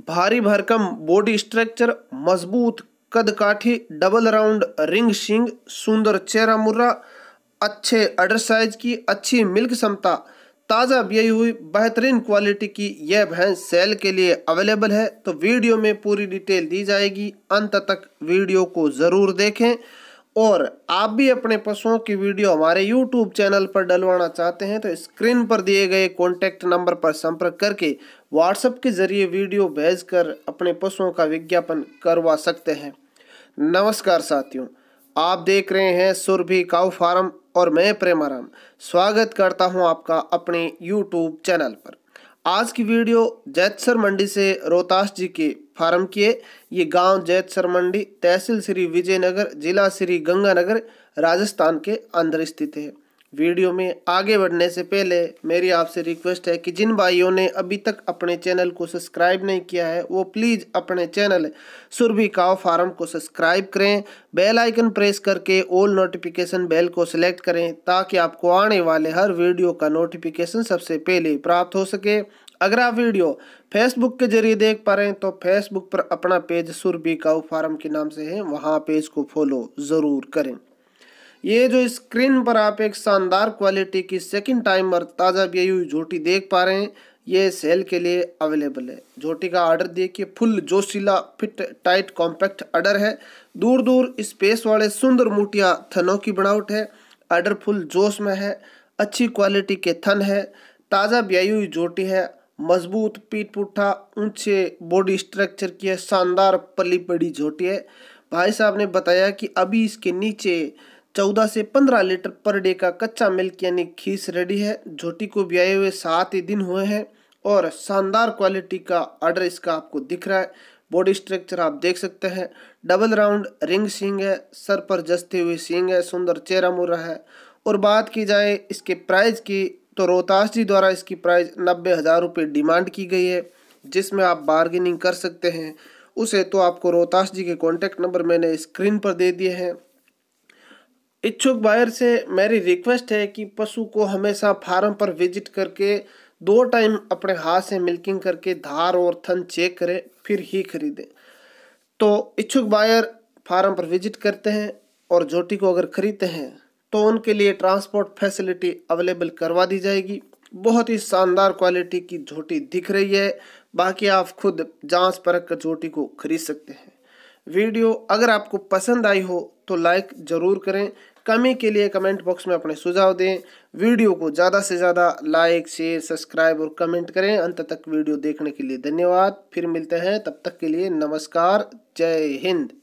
भारी भरकम body structure मजबूत कद काठी डबल राउंड रिंग शिंग सुंदर चेहरा मुर्रा अच्छे अडर साइज की अच्छी मिल्क क्षमता ताज़ा ब्याई हुई बेहतरीन क्वालिटी की यह भैंस सेल के लिए अवेलेबल है तो वीडियो में पूरी डिटेल दी जाएगी अंत तक वीडियो को ज़रूर देखें और आप भी अपने पशुओं की वीडियो हमारे यूट्यूब चैनल पर डलवाना चाहते हैं तो स्क्रीन पर दिए गए कॉन्टैक्ट नंबर पर संपर्क करके व्हाट्सएप के जरिए वीडियो भेजकर अपने पशुओं का विज्ञापन करवा सकते हैं नमस्कार साथियों आप देख रहे हैं सुरभि काउ फार्म और मैं प्रेमाराम स्वागत करता हूं आपका अपने यूट्यूब चैनल पर आज की वीडियो जैतसर मंडी से रोहतास जी के फार्म की है ये गांव जैतसर मंडी तहसील श्री विजयनगर जिला श्री गंगानगर राजस्थान के अंदर स्थित है वीडियो में आगे बढ़ने से पहले मेरी आपसे रिक्वेस्ट है कि जिन भाइयों ने अभी तक अपने चैनल को सब्सक्राइब नहीं किया है वो प्लीज़ अपने चैनल सुरभि काव फार्म को सब्सक्राइब करें बेल आइकन प्रेस करके ऑल नोटिफिकेशन बेल को सिलेक्ट करें ताकि आपको आने वाले हर वीडियो का नोटिफिकेशन सबसे पहले प्राप्त हो सके अगर आप वीडियो फेसबुक के जरिए देख पा रहे हैं तो फेसबुक पर अपना पेज सुरभि काऊ फार्म के नाम से है वहाँ पेज को फॉलो ज़रूर करें ये जो स्क्रीन पर आप एक शानदार क्वालिटी की सेकंड टाइम और ताज़ा बी हुई झोटी देख पा रहे हैं ये सेल के लिए अवेलेबल है झोटी का ऑर्डर देखिए फुल जोशीला फिट टाइट कॉम्पैक्ट ऑर्डर है दूर दूर स्पेस वाले सुंदर मोटिया थनों की बनावट है ऑर्डर फुल जोश में है अच्छी क्वालिटी के थन है ताज़ा ब्याई हुई जोटी है मजबूत पीठ पुट्ठा ऊंचे बॉडी स्ट्रक्चर की है शानदार पली पड़ी झोटी है भाई साहब ने बताया कि अभी इसके नीचे चौदह से पंद्रह लीटर पर डे का कच्चा मिल्क यानी खीस रेडी है झोटी को भी हुए सात ही दिन हुए हैं और शानदार क्वालिटी का आर्डर इसका आपको दिख रहा है बॉडी स्ट्रक्चर आप देख सकते हैं डबल राउंड रिंग सींग है सर पर जसते हुए सींग है सुंदर चेहरा मुर्रा है और बात की जाए इसके प्राइस की तो रोहतास जी द्वारा इसकी प्राइस नब्बे हज़ार रुपये डिमांड की गई है जिसमें आप बार्गेनिंग कर सकते हैं उसे तो आपको रोहतास जी के कॉन्टैक्ट नंबर मैंने स्क्रीन पर दे दिए हैं इच्छुक बायर से मेरी रिक्वेस्ट है कि पशु को हमेशा फार्म पर विजिट करके दो टाइम अपने हाथ से मिल्किंग करके धार और थन चेक करें फिर ही खरीदें तो इच्छुक बायर फार्म पर विजिट करते हैं और जोटी को अगर खरीदते हैं तो उनके लिए ट्रांसपोर्ट फैसिलिटी अवेलेबल करवा दी जाएगी बहुत ही शानदार क्वालिटी की झोटी दिख रही है बाकी आप खुद जांच परख कर झोटी को खरीद सकते हैं वीडियो अगर आपको पसंद आई हो तो लाइक ज़रूर करें कमी के लिए कमेंट बॉक्स में अपने सुझाव दें वीडियो को ज़्यादा से ज़्यादा लाइक शेयर सब्सक्राइब और कमेंट करें अंत तक वीडियो देखने के लिए धन्यवाद फिर मिलते हैं तब तक के लिए नमस्कार जय हिंद